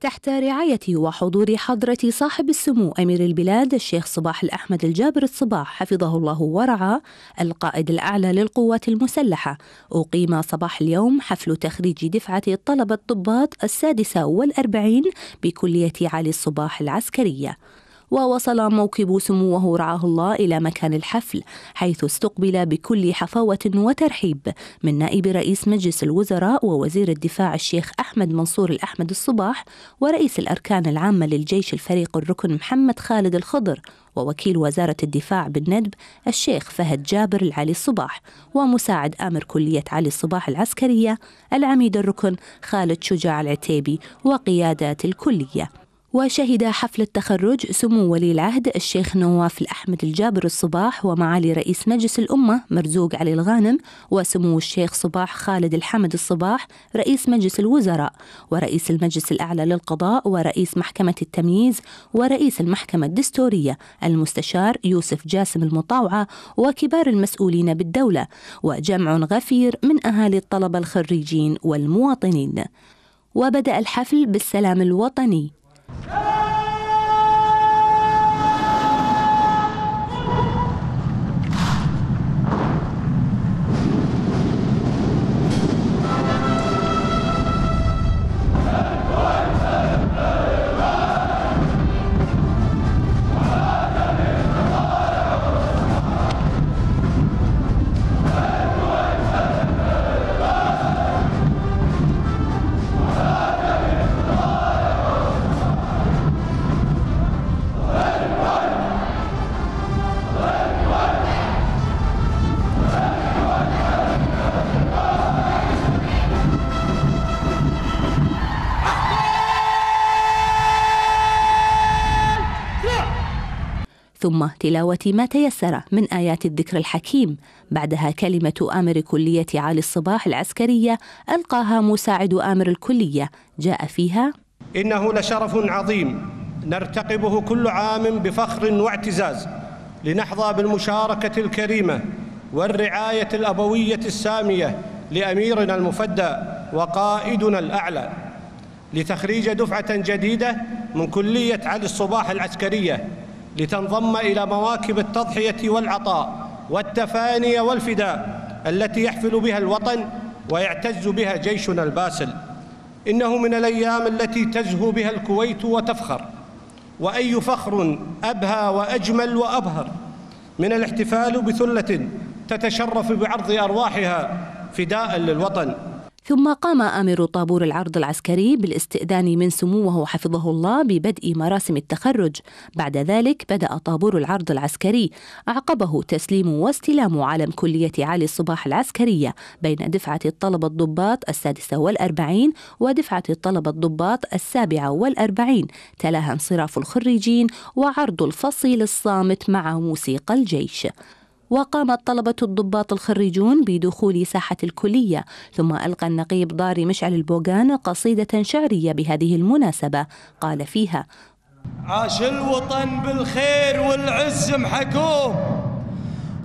تحت رعاية وحضور حضرة صاحب السمو أمير البلاد الشيخ صباح الأحمد الجابر الصباح حفظه الله ورعاه القائد الأعلى للقوات المسلحة أقيم صباح اليوم حفل تخريج دفعة طلبة ضباط السادسة والأربعين بكلية علي الصباح العسكرية ووصل موكب سموه رعاه الله إلى مكان الحفل حيث استقبل بكل حفاوة وترحيب من نائب رئيس مجلس الوزراء ووزير الدفاع الشيخ أحمد منصور الأحمد الصباح ورئيس الأركان العامة للجيش الفريق الركن محمد خالد الخضر ووكيل وزارة الدفاع بالندب الشيخ فهد جابر العلي الصباح ومساعد آمر كلية علي الصباح العسكرية العميد الركن خالد شجاع العتيبي وقيادات الكلية وشهد حفل التخرج سمو ولي العهد الشيخ نواف الأحمد الجابر الصباح ومعالي رئيس مجلس الأمة مرزوق علي الغانم وسمو الشيخ صباح خالد الحمد الصباح رئيس مجلس الوزراء ورئيس المجلس الأعلى للقضاء ورئيس محكمة التمييز ورئيس المحكمة الدستورية المستشار يوسف جاسم المطاوعة وكبار المسؤولين بالدولة وجمع غفير من أهالي الطلبة الخريجين والمواطنين وبدأ الحفل بالسلام الوطني ثم تلاوة ما تيسر من آيات الذكر الحكيم بعدها كلمة آمر كلية علي الصباح العسكرية ألقاها مساعد آمر الكلية جاء فيها إنه لشرف عظيم نرتقبه كل عام بفخر واعتزاز لنحظى بالمشاركة الكريمة والرعاية الأبوية السامية لأميرنا المفدى وقائدنا الأعلى لتخريج دفعة جديدة من كلية علي الصباح العسكرية لتنضم إلى مواكب التضحية والعطاء والتفاني والفداء التي يحفل بها الوطن ويعتز بها جيشنا الباسل إنه من الأيام التي تزهو بها الكويت وتفخر وأي فخر أبهى وأجمل وأبهر من الاحتفال بثلة تتشرف بعرض أرواحها فداء للوطن ثم قام آمر طابور العرض العسكري بالاستئذان من سموه حفظه الله ببدء مراسم التخرج بعد ذلك بدأ طابور العرض العسكري أعقبه تسليم واستلام علم كلية علي الصباح العسكرية بين دفعة الطلبة الضباط السادسة والأربعين ودفعة الطلبة الضباط السابعة والأربعين تلاها انصراف الخريجين وعرض الفصيل الصامت مع موسيقى الجيش وقام الطلبة الضباط الخريجون بدخول ساحة الكلية ثم ألقى النقيب ضاري مشعل البوغان قصيدة شعرية بهذه المناسبة قال فيها عاش الوطن بالخير والعز محكوم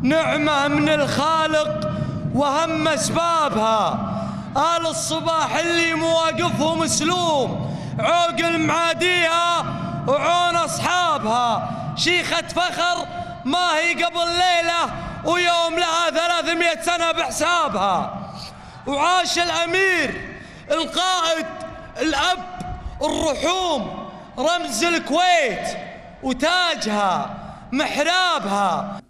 نعمة من الخالق وهم أسبابها آل الصباح اللي مواقفهم مسلوم عوق المعادية وعون أصحابها شيخة فخر ما هي قبل ليلة ويوم لها 300 سنة بحسابها وعاش الأمير القائد الأب الرحوم رمز الكويت وتاجها محرابها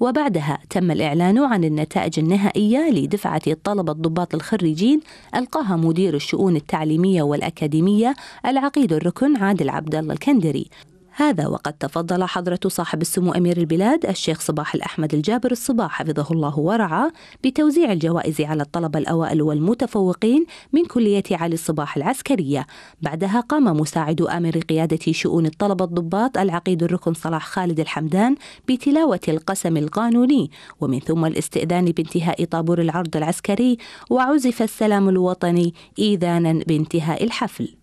وبعدها تم الإعلان عن النتائج النهائية لدفعة طلبة الضباط الخريجين ألقاها مدير الشؤون التعليمية والأكاديمية العقيد الركن عادل عبد الله الكندري هذا وقد تفضل حضرة صاحب السمو أمير البلاد الشيخ صباح الأحمد الجابر الصباح حفظه الله ورعاه بتوزيع الجوائز على الطلبة الأوائل والمتفوقين من كلية علي الصباح العسكرية بعدها قام مساعد آمر قيادة شؤون الطلبة الضباط العقيد الركن صلاح خالد الحمدان بتلاوة القسم القانوني ومن ثم الاستئذان بانتهاء طابور العرض العسكري وعزف السلام الوطني إيذانا بانتهاء الحفل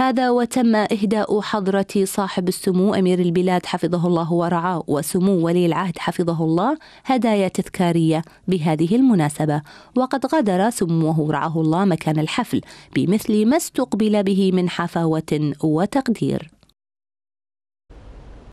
هذا وتم إهداء حضرة صاحب السمو أمير البلاد حفظه الله ورعاه وسمو ولي العهد حفظه الله هدايا تذكارية بهذه المناسبة وقد غادر سموه رعاه الله مكان الحفل بمثل ما استقبل به من حفاوة وتقدير